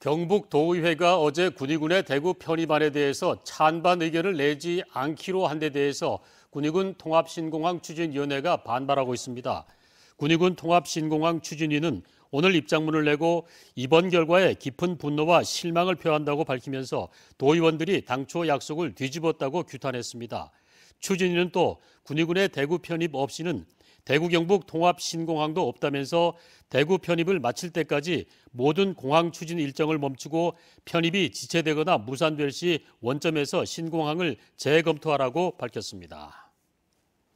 경북도의회가 어제 군의군의 대구 편입안에 대해서 찬반 의견을 내지 않기로 한 데 대해서 군의군 통합신공항 추진위원회가 반발하고 있습니다. 군의군 통합신공항 추진위는 오늘 입장문을 내고 이번 결과에 깊은 분노와 실망을 표한다고 밝히면서 도의원들이 당초 약속을 뒤집었다고 규탄했습니다. 추진위는 또 군의군의 대구 편입 없이는 대구 경북 통합 신공항도 없다면서 대구 편입을 마칠 때까지 모든 공항 추진 일정을 멈추고 편입이 지체되거나 무산될 시 원점에서 신공항을 재검토하라고 밝혔습니다.